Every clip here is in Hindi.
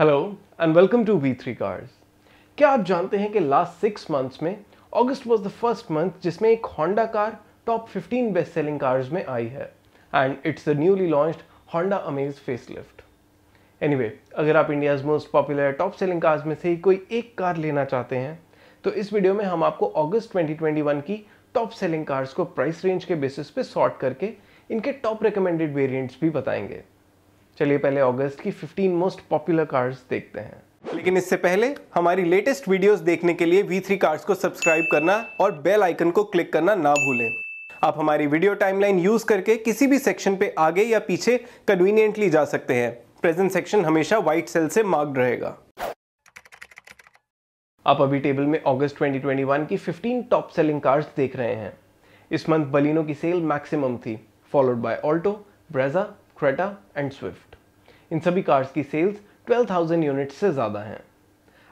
Hello and welcome to V three cars क्या आप जानते हैं कि लास्ट सिक्स मंथ्स में August was the first month जिसमें एक Honda car top 15 best selling cars में आई है and it's the newly launched Honda Amaze facelift anyway अगर आप India's most popular top selling cars में से ही कोई एक कार लेना चाहते हैं तो इस वीडियो में हम आपको अगस्त 2021 की टॉप सेलिंग कार्स को प्राइस रेंज के बेसिस पे सॉर्ट करके इनके टॉप रिकमेंडेड वेरिएंट्स भी बताएंगे चलिए पहले अगस्त की 15 मोस्ट पॉपुलर कार्स देखते हैं लेकिन इससे पहले हमारी लेटेस्ट वीडियोस देखने के लिए V3 कार्स को सब्सक्राइब करना और बेल आइकन को क्लिक करना ना भूलें आप हमारी वीडियो टाइमलाइन यूज करके किसी भी सेक्शन पे आगे या पीछे कन्वीनियंटली जा सकते हैं प्रेजेंट सेक्शन हमेशा व्हाइट सेल से मार्क्ड रहेगा आप अभी टेबल में अगस्त 2021 की 15 टॉप सेलिंग कार्स देख रहे हैं इस मंथ बलिनो की सेल मैक्सिमम थी followed by Alto Brezza Creta and Swift इन सभी कार्स की सेल्स 12,000 यूनिट से ज़्यादा हैं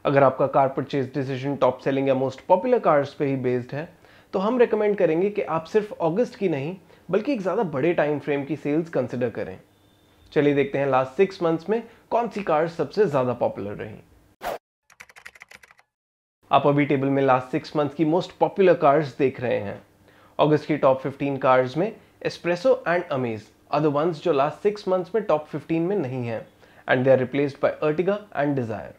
अगर आपका car purchase decision top selling या मोस्ट पॉपुलर कार्स पे ही बेस्ड है तो हम रिकमेंड करेंगे कि आप सिर्फ अगस्त की नहीं बल्कि एक ज़्यादा बड़े टाइम फ्रेम की सेल्स कंसिडर करें चलिए देखते हैं लास्ट सिक्स मंथ्स में कौन सी कार्स सबसे ज़्यादा पॉपुलर रहीं आप अभी टेबल में लास्ट सिक्स मंथ की मोस्ट पॉपुलर कार्स देख रहे हैं अगस्त की टॉप 15 कार्स में Espresso and Amaze are the ones जो लास्ट सिक्स मंथ्स में टॉप फिफ्टीन में नहीं है and they are replaced by Ertiga and Dzire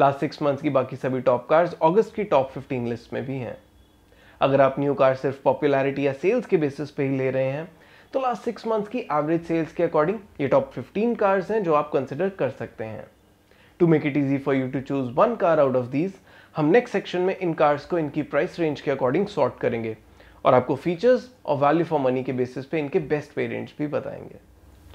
last six months की बाकी सभी टॉप कार्स ऑगस्ट की टॉप फिफ्टीन लिस्ट में भी हैं अगर आप न्यू कार सिर्फ पॉपुलैरिटी या सेल्स के बेसिस पे ही ले रहे हैं तो लास्ट सिक्स मंथ्स की एवरेज सेल्स के अकॉर्डिंग ये टॉप फिफ्टीन कार्स हैं जो आप कंसिडर कर सकते हैं to make it easy for you to choose one car out of these हम नेक्स्ट सेक्शन में इन कार्स को इनकी प्राइस रेंज के अकॉर्डिंग सॉर्ट करेंगे और आपको फीचर्स और वैल्यू फॉर मनी के बेसिस पे इनके बेस्ट पेरेंट्स भी बताएंगे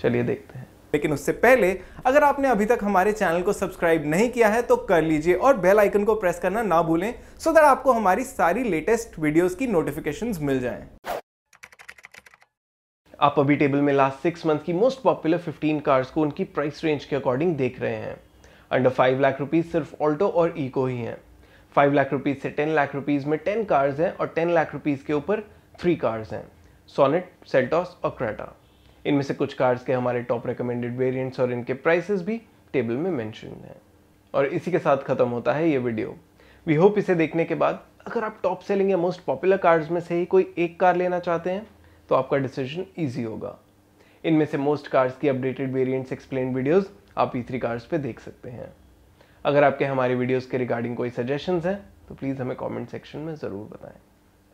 चलिए देखते हैं लेकिन उससे पहले अगर आपने अभी तक हमारे चैनल को सब्सक्राइब नहीं किया है तो कर लीजिए और बेल आइकन को प्रेस करना ना भूलें सो दैट आपको हमारी सारी लेटेस्ट वीडियोस की नोटिफिकेशंस मिल जाएं। आप अभी टेबल में लास्ट सिक्स मंथ की मोस्ट पॉपुलर 15 कार्स को उनकी प्राइस रेंज के अकॉर्डिंग देख रहे हैं अंडर फाइव लाख रुपीज सिर्फ ऑल्टो और इको ही हैं फाइव लाख रुपीज़ से टेन लाख रुपीज़ में टेन कार्स हैं और टेन लाख रुपीज़ के ऊपर थ्री कार्स हैं सोनेट सेल्टॉस और क्रेटा इनमें से कुछ कार्स के हमारे टॉप रिकमेंडेड वेरियंट्स और इनके प्राइसेस भी टेबल में मैंशन हैं और इसी के साथ ख़त्म होता है ये वीडियो वी होप इसे देखने के बाद अगर आप टॉप सेलिंग या मोस्ट पॉपुलर कार्स में से ही कोई एक कार लेना चाहते हैं तो आपका डिसीजन ईजी होगा इनमें से मोस्ट कार्स की अपडेटेड वेरिएंट्स एक्सप्लेन वीडियोज़ आप ई थ्री कार्स पे देख सकते हैं अगर आपके हमारी वीडियोज़ के रिगार्डिंग कोई सजेशंस हैं तो प्लीज़ हमें कॉमेंट सेक्शन में ज़रूर बताएं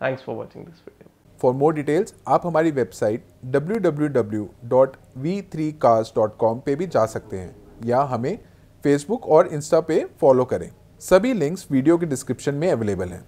thanks for watching this video for more details आप हमारी वेबसाइट www.v3cars.com पे भी जा सकते हैं या हमें फेसबुक और इंस्टा पे फॉलो करें सभी लिंक्स वीडियो के डिस्क्रिप्शन में अवेलेबल हैं